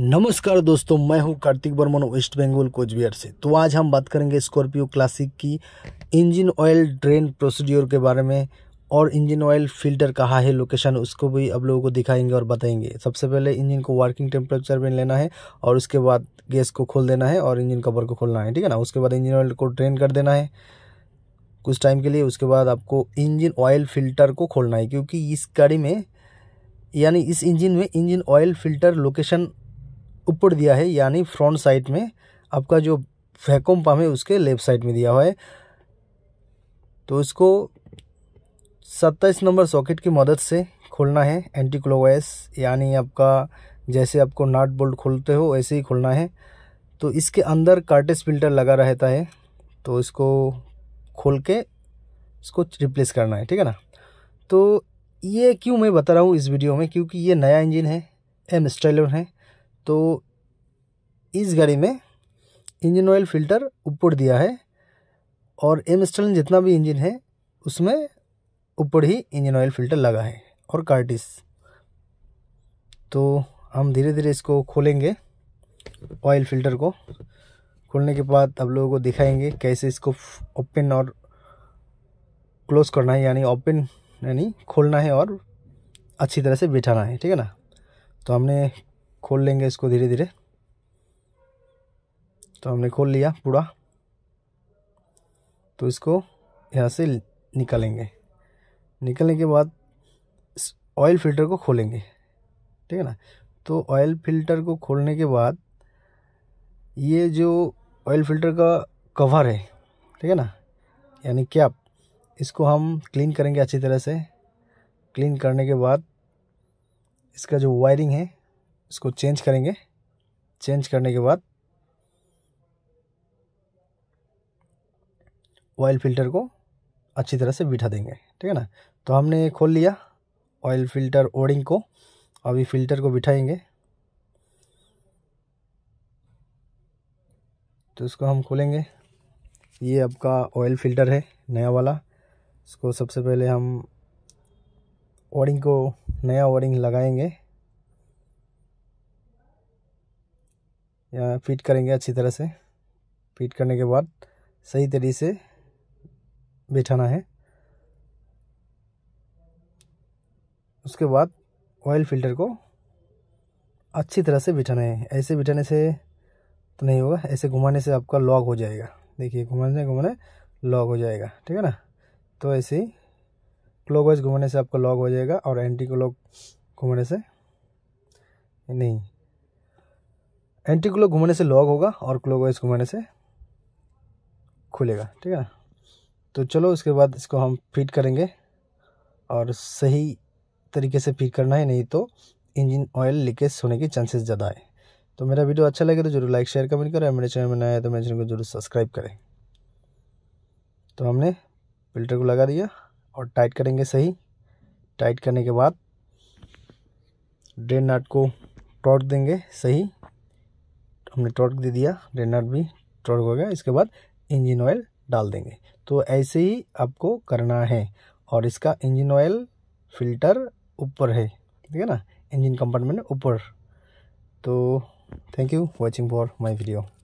नमस्कार दोस्तों मैं हूं कार्तिक बर्मन वेस्ट बंगाल कोचबिहार से तो आज हम बात करेंगे स्कॉर्पियो क्लासिक की इंजन ऑयल ड्रेन प्रोसीड्योर के बारे में और इंजन ऑयल फिल्टर कहाँ है लोकेशन उसको भी आप लोगों को दिखाएंगे और बताएंगे सबसे पहले इंजन को वर्किंग टेम्परेचर में लेना है और उसके बाद गैस को खोल देना है और इंजन कवर को खोलना है ठीक है ना उसके बाद इंजन ऑयल को ड्रेन कर देना है कुछ टाइम के लिए उसके बाद आपको इंजन ऑयल फिल्टर को खोलना है क्योंकि इस गाड़ी में यानी इस इंजन में इंजन ऑयल फिल्टर लोकेशन ऊपर दिया है यानी फ्रंट साइड में आपका जो वैक्यूम पम्प है उसके लेफ्ट साइड में दिया हुआ है तो इसको 27 नंबर सॉकेट की मदद से खोलना है एंटी क्लोवाइस यानी आपका जैसे आपको नाट बोल्ट खोलते हो वैसे ही खोलना है तो इसके अंदर कार्टेज फिल्टर लगा रहता है तो इसको खोल के इसको रिप्लेस करना है ठीक है ना तो ये क्यों मैं बता रहा हूँ इस वीडियो में क्योंकि ये नया इंजन है एम स्टाइलर है तो इस गाड़ी में इंजन ऑयल फिल्टर ऊपर दिया है और एम स्टलन जितना भी इंजन है उसमें ऊपर ही इंजन ऑयल फिल्टर लगा है और कार्टिस तो हम धीरे धीरे इसको खोलेंगे ऑयल फिल्टर को खोलने के बाद आप लोगों को दिखाएंगे कैसे इसको ओपन और क्लोज करना है यानी ओपन यानी खोलना है और अच्छी तरह से बिठाना है ठीक है ना तो हमने खोल लेंगे इसको धीरे धीरे तो हमने खोल लिया पूरा तो इसको यहाँ से निकालेंगे निकलने के बाद इस ऑयल फिल्टर को खोलेंगे ठीक है ना तो ऑयल फिल्टर को खोलने के बाद ये जो ऑयल फिल्टर का कवर है ठीक है ना यानी कैप इसको हम क्लीन करेंगे अच्छी तरह से क्लीन करने के बाद इसका जो वायरिंग है इसको चेंज करेंगे चेंज करने के बाद ऑयल फिल्टर को अच्छी तरह से बिठा देंगे ठीक है ना तो हमने खोल लिया ऑयल फिल्टर ओरिंग को अभी फिल्टर को बिठाएंगे तो इसको हम खोलेंगे ये आपका ऑयल फिल्टर है नया वाला इसको सबसे पहले हम ओडिंग को नया ओडिंग लगाएंगे फिट करेंगे अच्छी तरह से फिट करने के बाद सही तरीके से बैठाना है उसके बाद ऑयल फिल्टर को अच्छी तरह से बिठाना है ऐसे बिठाने से तो नहीं होगा ऐसे घुमाने से आपका लॉक हो जाएगा देखिए घुमाने घुमाने लॉक हो जाएगा ठीक है ना तो ऐसे ही क्लॉक घुमाने से आपका लॉक हो जाएगा और एंटी क्लॉक घुमाने से नहीं एंटी क्लॉक घूमने से लॉक होगा और क्लॉक वाइज घूमने से खुलेगा ठीक है तो चलो उसके बाद इसको हम फिट करेंगे और सही तरीके से फिट करना है नहीं तो इंजन ऑयल लीकेज होने के चांसेस ज़्यादा है तो मेरा वीडियो अच्छा लगे तो जरूर लाइक शेयर कमेंट करें मेरे चैनल में नया है तो मेरे चैनल को जरूर सब्सक्राइब करें तो हमने फिल्टर को लगा दिया और टाइट करेंगे सही टाइट करने के बाद ड्रेन नाट को टॉर्च देंगे सही हमने टॉर्क दे दिया रेनर भी टॉर्क हो गया इसके बाद इंजन ऑयल डाल देंगे तो ऐसे ही आपको करना है और इसका इंजन ऑयल फिल्टर ऊपर है ठीक है ना इंजन कंपार्टमेंट ऊपर तो thank you watching for my video